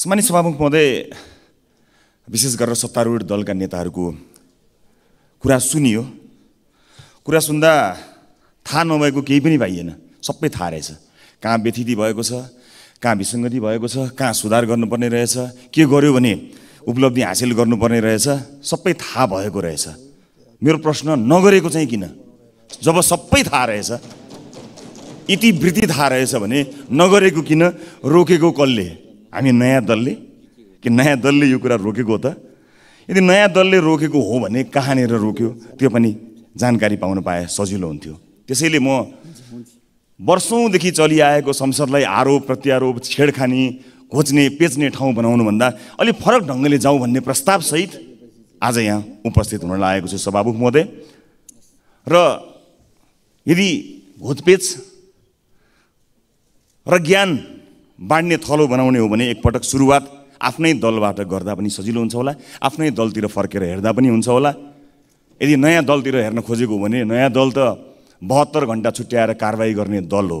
सामान्य सभामुख महोदय विशेष गरेर सत्तारूढ दलका नेताहरूको कुरा सुनियो कुरा सुन्दा थाहा नभएको केही पनि पाइएन सबै थाहा रहेछ कहाँ व्यथिति भएको छ कहाँ विसङ्गति भएको छ कहाँ सुधार गर्नुपर्ने रहेछ के गर्यो भने उपलब्धि हासिल गर्नुपर्ने रहेछ सबै थाहा भएको रहेछ मेरो प्रश्न नगरेको चाहिँ किन जब सबै थाहा रहेछ इतिवृत्ति थाहा रहेछ भने नगरेको किन रोकेको कसले हामी नयाँ दलले कि नयाँ दलले यो कुरा रोकेको हो त यदि नयाँ दलले रोकेको हो भने कहाँनिर रोक्यो त्यो पनि जानकारी पाउन पाए सजिलो हुन्थ्यो त्यसैले म वर्षौँदेखि चलिआएको संसदलाई आरोप प्रत्यारोप छेडखानी खोज्ने पेच्ने ठाउँ बनाउनुभन्दा अलिक फरक ढङ्गले जाउँ भन्ने प्रस्तावसहित आज यहाँ उपस्थित हुन लागेको छु सभामुख महोदय र यदि भूतपेच र ज्ञान बाँड्ने थलो बनाउने हो भने एकपटक सुरुवात आफ्नै दलबाट गर्दा पनि सजिलो हुन्छ होला आफ्नै दलतिर फर्केर हेर्दा पनि हुन्छ होला यदि नयाँ दलतिर हेर्न खोजेको हो भने नयाँ दल त बहत्तर घन्टा छुट्याएर कारवाही गर्ने दल हो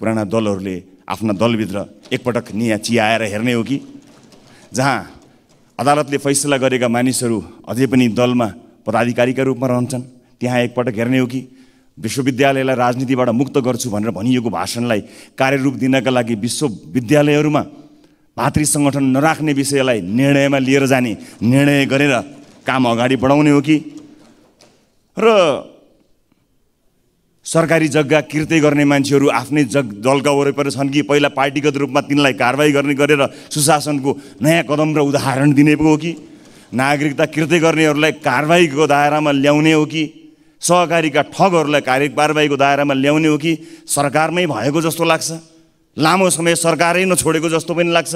पुराना दलहरूले आफ्ना दलभित्र एकपटक निया चियाएर हेर्ने हो कि जहाँ अदालतले फैसला गरेका मानिसहरू अझै पनि दलमा पदाधिकारीका रूपमा रहन्छन् त्यहाँ एकपटक हेर्ने हो कि विश्वविद्यालयलाई राजनीतिबाट मुक्त गर्छु भनेर भनिएको भाषणलाई कार्यरूप दिनका लागि विश्वविद्यालयहरूमा भातृ सङ्गठन नराख्ने विषयलाई निर्णयमा लिएर जाने निर्णय गरेर काम अगाडि बढाउने हो कि र सरकारी जग्गा किर्ते गर्ने मान्छेहरू आफ्नै जग दलका वरिपरि छन् कि पहिला पार्टीगत रूपमा तिनलाई कारवाही गर्ने गरेर सुशासनको नयाँ कदम र उदाहरण दिने पो हो कि नागरिकता किर्ते गर्नेहरूलाई कारवाहीको दायरामा ल्याउने हो कि सहकारीका ठगहरूलाई कार्य कारवाहीको दायरामा ल्याउने हो कि सरकारमै भएको जस्तो लाग्छ लामो समय सरकारै नछोडेको जस्तो पनि लाग्छ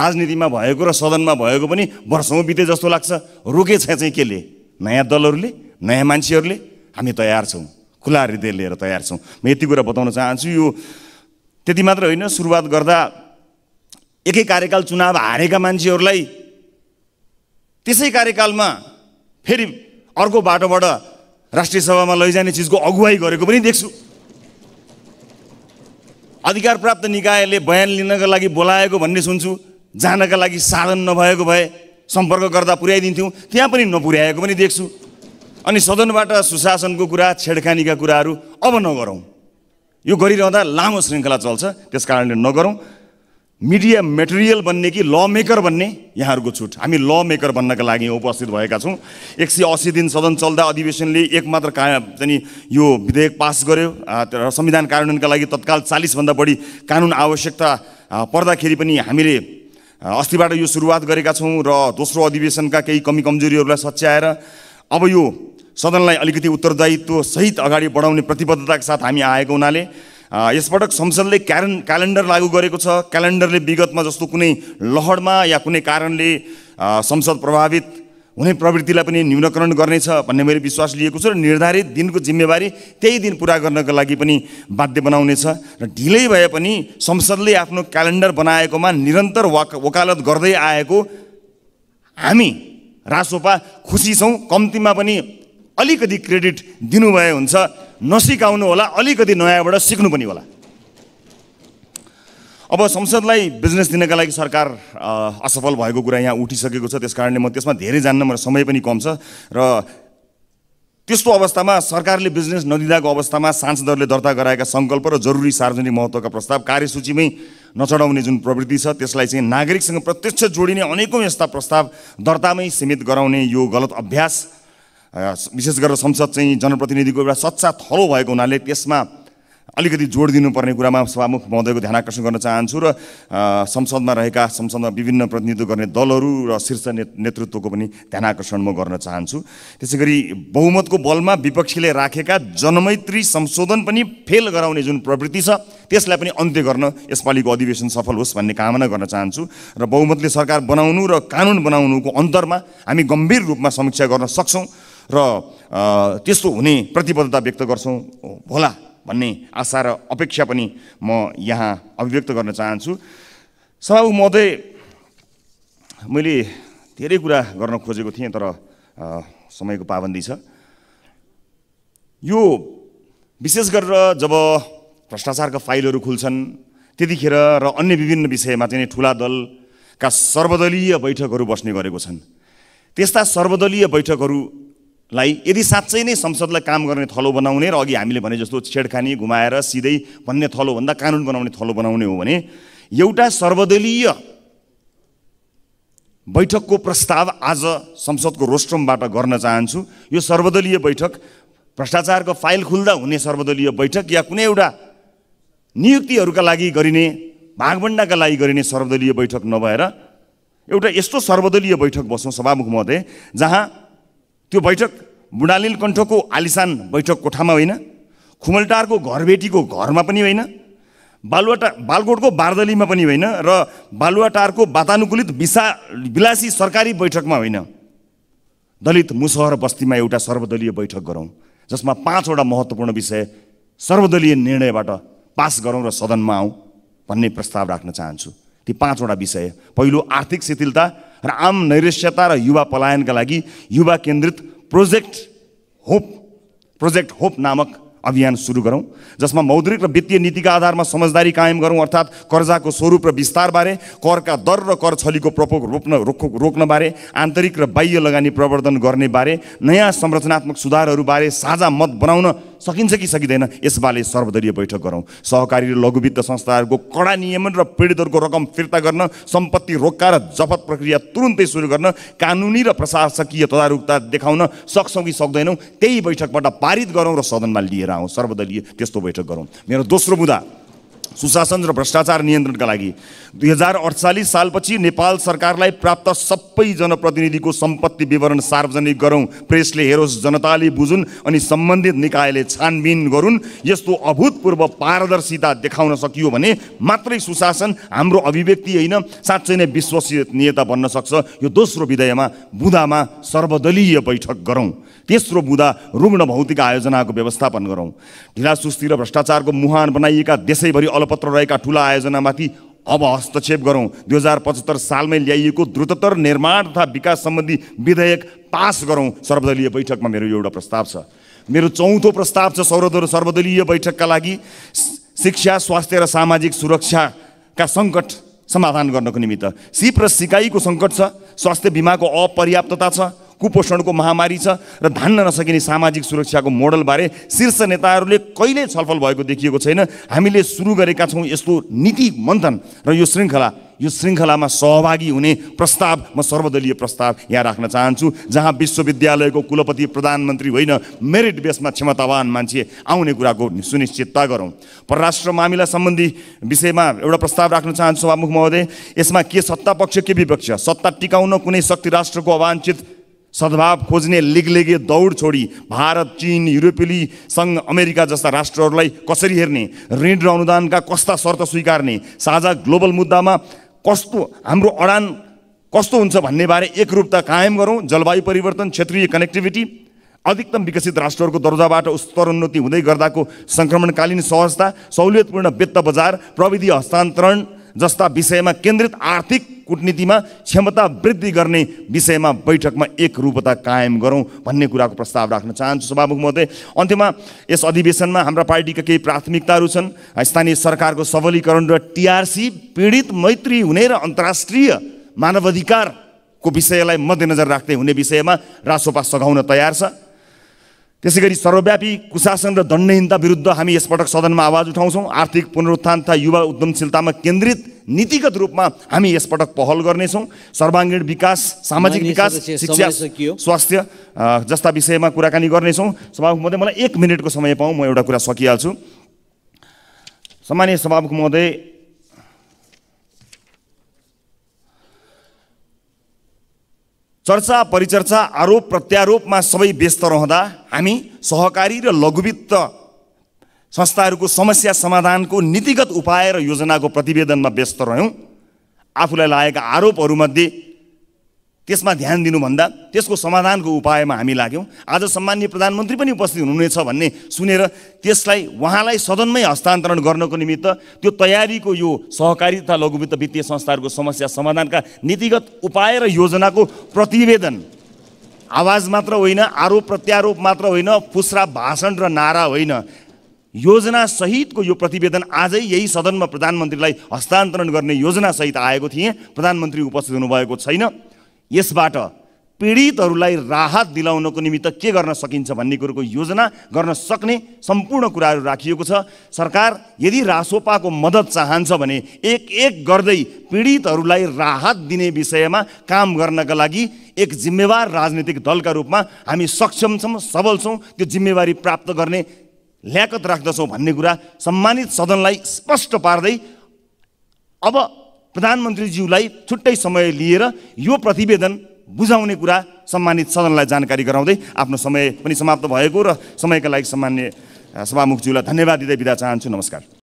राजनीतिमा भएको र सदनमा भएको पनि वर्षौँ बिते जस्तो लाग्छ रोकेछ चाहिँ केले नयाँ दलहरूले नयाँ मान्छेहरूले हामी तयार छौँ खुला हृदय लिएर तयार छौँ म यति कुरा बताउन चाहन्छु यो त्यति मात्र होइन सुरुवात गर्दा एकै कार्यकाल चुनाव हारेका मान्छेहरूलाई त्यसै कार्यकालमा फेरि अर्को बाटोबाट राष्ट्रिय सभामा लैजाने चिजको अगुवाई गरेको पनि देख्छु अधिकार प्राप्त निकायले बयान लिनका लागि बोलाएको भन्ने सुन्छु जानका लागि साधन नभएको भए सम्पर्क गर्दा पुर्याइदिन्थ्यौँ त्यहाँ पनि नपुर्याएको पनि देख्छु अनि सदनबाट सुशासनको कुरा छेडखानीका कुराहरू अब नगरौँ यो गरिरहँदा लामो श्रृङ्खला चल्छ त्यस कारणले नगरौँ मिडिया मेटेरियल बन्ने कि ल मेकर बन्ने यहाँहरूको छुट हामी ल मेकर बन्नका लागि उपस्थित भएका छौँ एक सय असी दिन सदन चल्दा अधिवेशनले एकमात्र का चाहिँ यो विधेयक पास गर्यो र संविधान कार्यान्वयनका लागि तत्काल चालिसभन्दा बढी कानुन आवश्यकता पर्दाखेरि पनि हामीले अस्तिबाट यो सुरुवात गरेका छौँ र दोस्रो अधिवेशनका केही कमी कमजोरीहरूलाई सच्याएर अब यो सदनलाई अलिकति उत्तरदायित्वसहित अगाडि बढाउने प्रतिबद्धताका साथ हामी आएको हुनाले यसपटक संसदले क्यालेन् क्यालेन्डर लागू गरेको छ क्यालेन्डरले विगतमा जस्तो कुनै लहरमा या कुनै कारणले संसद प्रभावित हुने प्रवृत्तिलाई पनि न्यूनीकरण गर्नेछ भन्ने मैले विश्वास लिएको छु र निर्धारित दिनको जिम्मेवारी त्यही दिन पुरा गर्नका लागि पनि बाध्य बनाउनेछ र ढिलै भए पनि संसदले आफ्नो क्यालेन्डर बनाएकोमा निरन्तर वाक वकालत गर्दै आएको हामी रासोपा खुसी छौँ कम्तीमा पनि अलिकति क्रेडिट दिनुभए हुन्छ नसिकाउनु होला अलिकति नयाँबाट सिक्नु पनि होला अब संसदलाई बिजनेस दिनका लागि सरकार असफल भएको कुरा यहाँ उठिसकेको छ त्यस कारणले म त्यसमा धेरै जान्न मेरो समय पनि कम छ र त्यस्तो अवस्थामा सरकारले बिजनेस नदिँदाको अवस्थामा सांसदहरूले दर्ता गराएका सङ्कल्प र जरुरी सार्वजनिक महत्त्वका प्रस्ताव कार्यसूचीमै नचढाउने जुन प्रवृत्ति छ त्यसलाई चाहिँ नागरिकसँग प्रत्यक्ष जोडिने अनेकौँ यस्ता प्रस्ताव दर्तामै सीमित गराउने यो गलत अभ्यास विशेष गरेर संसद चाहिँ जनप्रतिनिधिको एउटा सच्चा थलो भएको हुनाले त्यसमा अलिकति जोड दिनुपर्ने कुरामा सभामुख महोदयको ध्यान आकर्षण गर्न चाहन्छु र संसदमा रहेका संसदमा विभिन्न प्रतिनिधित्व गर्ने दलहरू र शीर्ष नेतृत्वको पनि ध्यान आकर्षण म गर्न चाहन्छु त्यसै गरी बहुमतको बलमा विपक्षीले राखेका जनमैत्री संशोधन पनि फेल गराउने जुन प्रवृत्ति छ त्यसलाई पनि अन्त्य गर्न यसपालिको अधिवेशन सफल होस् भन्ने कामना गर्न चाहन्छु र बहुमतले सरकार बनाउनु र कानुन बनाउनुको अन्तरमा हामी गम्भीर रूपमा समीक्षा गर्न सक्छौँ र त्यस्तो हुने प्रतिबद्धता व्यक्त गर्छौँ होला भन्ने आशा र अपेक्षा पनि म यहाँ अभिव्यक्त गर्न चाहन्छु सभा महोदय मैले धेरै कुरा गर्न खोजेको थिएँ तर समयको पाबन्दी छ यो विशेष गरेर जब भ्रष्टाचारका फाइलहरू खुल्छन् त्यतिखेर र अन्य विभिन्न विषयमा चाहिँ ठुला दलका सर्वदलीय बैठकहरू बस्ने गरेको छन् त्यस्ता सर्वदलीय बैठकहरू लाई यदि साँच्चै नै संसदलाई काम गर्ने थलो बनाउने र अघि हामीले भने जस्तो छेडखानी घुमाएर सिधै भन्ने थलोभन्दा कानुन बनाउने थलो बनाउने हो भने एउटा सर्वदलीय बैठकको प्रस्ताव आज संसदको रोस्ट्रमबाट गर्न चाहन्छु यो सर्वदलीय बैठक भ्रष्टाचारको फाइल खुल्दा हुने सर्वदलीय बैठक या कुनै एउटा नियुक्तिहरूका लागि गरिने भागभण्डाका लागि गरिने सर्वदलीय बैठक नभएर एउटा यस्तो सर्वदलीय बैठक बसौँ सभामुख महोदय जहाँ त्यो बैठक बुढालिल कण्ठको आलिसान बैठक कोठामा होइन खुमलटारको घरबेटीको घरमा पनि होइन बालुवाटा बालकोटको बारदलीमा पनि होइन र बालुवाटारको वातानुकूलित विशा विलासी सरकारी बैठकमा होइन दलित मुसहर बस्तीमा एउटा सर्वदलीय बैठक गरौँ जसमा पाँचवटा महत्त्वपूर्ण विषय सर्वदलीय निर्णयबाट पास गरौँ र सदनमा आउँ भन्ने प्रस्ताव राख्न चाहन्छु ती पाँचवटा विषय पहिलो आर्थिक शिथिलता र आम नैरस्यता र युवा पलायनका लागि युवा केन्द्रित प्रोजेक्ट होप प्रोजेक्ट होप नामक अभियान सुरु गरौँ जसमा मौद्रिक र वित्तीय नीतिका आधारमा समझदारी कायम गरौँ अर्थात् कर्जाको स्वरूप र विस्तारबारे करका दर र कर छलीको प्रकोप रोक्न रोक रोक्नबारे आन्तरिक र बाह्य लगानी प्रवर्धन गर्नेबारे नयाँ संरचनात्मक सुधारहरूबारे साझा मत बनाउन सकिन्छ कि सकिँदैन यसबारे सर्वदलीय बैठक गरौँ सहकारी र लघुवित्त संस्थाहरूको कडा नियमन र पीडितहरूको रकम फिर्ता गर्न सम्पत्ति रोक्का र जफत प्रक्रिया तुरुन्तै सुरु गर्न कानुनी र प्रशासकीय तदारुकता देखाउन सक्छौँ कि सक्दैनौँ त्यही बैठकबाट पारित गरौँ र सदनमा लिएर आउँ सर्वदलीय त्यस्तो बैठक गरौँ मेरो दोस्रो मुद्दा सुशासन र भ्रष्टाचार नियन्त्रणका लागि दुई हजार अडचालिस सालपछि नेपाल सरकारलाई प्राप्त सबै जनप्रतिनिधिको सम्पत्ति विवरण सार्वजनिक गरौँ प्रेसले हेरोस् जनताले बुझुन् अनि सम्बन्धित निकायले छानबिन गरून् यस्तो अभूतपूर्व पारदर्शिता देखाउन सकियो भने मात्रै सुशासन हाम्रो अभिव्यक्ति होइन साँच्चै नै विश्वसनीयता बन्न सक्छ यो दोस्रो विधेयमा बुधामा सर्वदलीय बैठक गरौँ तेस्रो बुधा रुग्ण भौतिक आयोजनाको व्यवस्थापन गरौँ ढिलासुस्ती र भ्रष्टाचारको मुहान बनाइएका देशैभरि पत्र रहेका ठुला आयोजनामाथि अब हस्तक्षेप गरौँ दुई हजार पचहत्तर सालमै ल्याइएको द्रुततर निर्माण तथा विकास सम्बन्धी विधेयक पास गरौँ सर्वदलीय बैठकमा मेरो एउटा प्रस्ताव छ मेरो चौथो प्रस्ताव छ सर्वदल सर्वदलीय बैठकका लागि शिक्षा स्वास्थ्य र सामाजिक सुरक्षाका सङ्कट समाधान गर्नको निमित्त सिप र सिकाइको सङ्कट छ स्वास्थ्य बिमाको अपर्याप्तता छ कुपोषणको महामारी छ र धान्न नसकिने सामाजिक सुरक्षाको मोडलबारे शीर्ष नेताहरूले कहिले छलफल भएको देखिएको छैन हामीले सुरु गरेका छौँ यस्तो नीति मन्थन र यो श्रृङ्खला यो श्रृङ्खलामा सहभागी हुने प्रस्ताव म सर्वदलीय प्रस्ताव यहाँ राख्न चाहन्छु जहाँ विश्वविद्यालयको कुलपति प्रधानमन्त्री होइन मेरिट बेसमा क्षमतावान मान्छे आउने कुराको सुनिश्चितता गरौँ परराष्ट्र मामिला सम्बन्धी विषयमा एउटा प्रस्ताव राख्न चाहन्छु सभामुख महोदय यसमा के सत्ता पक्ष के विपक्ष सत्ता टिकाउन कुनै शक्ति राष्ट्रको अवाञ्छित सद्भाव खोज्ने लिगलेगे दौड छोडी भारत चिन युरोपेली सङ्घ अमेरिका जस्ता राष्ट्रहरूलाई कसरी हेर्ने ऋण र अनुदानका कस्ता शर्त स्वीकार्ने साझा ग्लोबल मुद्दामा कस्तो हाम्रो अडान कस्तो हुन्छ भन्नेबारे एकरूपता कायम गरौँ जलवायु परिवर्तन क्षेत्रीय कनेक्टिभिटी अधिकतम विकसित राष्ट्रहरूको दर्जाबाट स्तरोन्नति हुँदै गर्दाको सङ्क्रमणकालीन सहजता सहुलियतपूर्ण वित्त बजार प्रविधि हस्तान्तरण जस्ता विषयमा केन्द्रित आर्थिक कुटनीतिमा क्षमता वृद्धि गर्ने विषयमा बैठकमा एक रूपता कायम गरौँ भन्ने कुराको प्रस्ताव राख्न चाहन्छु सभामुख महोदय अन्त्यमा यस अधिवेशनमा हाम्रा पार्टीका केही प्राथमिकताहरू छन् स्थानीय सरकारको सबलीकरण र टिआरसी पीडित मैत्री हुने र अन्तर्राष्ट्रिय मानवाधिकारको विषयलाई मध्यनजर राख्दै हुने विषयमा रासोपा सघाउन तयार छ त्यसै गरी सर्वव्यापी कुशासन र दण्डहीनता विरुद्ध हामी यसपटक सदनमा आवाज उठाउँछौँ आर्थिक पुनरुत्थान तथा युवा उद्यमशीलतामा केन्द्रित नीतिगत रूपमा हामी यसपटक पहल गर्नेछौँ सर्वाङ्गीण विकास सामाजिक विकास शिक्षा स्वास्थ्य जस्ता विषयमा कुराकानी गर्नेछौँ सभामुख महोदय मलाई एक मिनटको समय पाउँ म एउटा कुरा सकिहाल्छु सामान्य सभामुख महोदय चर्चा परिचर्चा आरोप प्रत्यारोपमा सबै व्यस्त रहँदा हामी सहकारी र लघुवित्त संस्थाहरूको समस्या समाधानको नीतिगत उपाय र योजनाको प्रतिवेदनमा व्यस्त रह्यौँ आफूलाई लागेका आरोपहरूमध्ये त्यसमा ध्यान दिनुभन्दा त्यसको समाधानको उपायमा हामी लाग्यौँ आज सम्मान्य प्रधानमन्त्री पनि उपस्थित हुनुहुनेछ भन्ने सुनेर त्यसलाई उहाँलाई सदनमै हस्तान्तरण गर्नको निमित्त त्यो तयारीको यो सहकारी तथा लघुवित्त वित्तीय संस्थाहरूको समस्या समाधानका नीतिगत उपाय र योजनाको प्रतिवेदन आवाज मात्र होइन आरोप प्रत्यारोप मात्र होइन फुस्रा भाषण र नारा होइन योजना सहितको यो प्रतिवेदन आजै यही सदनमा प्रधानमन्त्रीलाई हस्तान्तरण गर्ने योजनासहित आएको थिएँ प्रधानमन्त्री उपस्थित हुनुभएको छैन यसबाट पीडितहरूलाई राहत दिलाउनको निमित्त के गर्न सकिन्छ भन्ने कुरोको योजना गर्न सक्ने सम्पूर्ण कुराहरू राखिएको छ सरकार यदि रासोपाको मद्दत चाहन्छ भने एक एक गर्दै पीडितहरूलाई राहत दिने विषयमा काम गर्नका लागि एक जिम्मेवार राजनीतिक दलका रूपमा हामी सक्षम छौँ सबल छौँ त्यो जिम्मेवारी प्राप्त गर्ने ल्याकत राख्दछौँ भन्ने कुरा सम्मानित सदनलाई स्पष्ट पार्दै अब प्रधानमन्त्रीज्यूलाई छुट्टै समय लिएर यो प्रतिवेदन बुझाउने कुरा सम्मानित सदनलाई जानकारी गराउँदै आफ्नो समय पनि समाप्त भएको र समयका लागि सम्मान्य सभामुखज्यूलाई धन्यवाद दिँदै बिदा चाहन्छु नमस्कार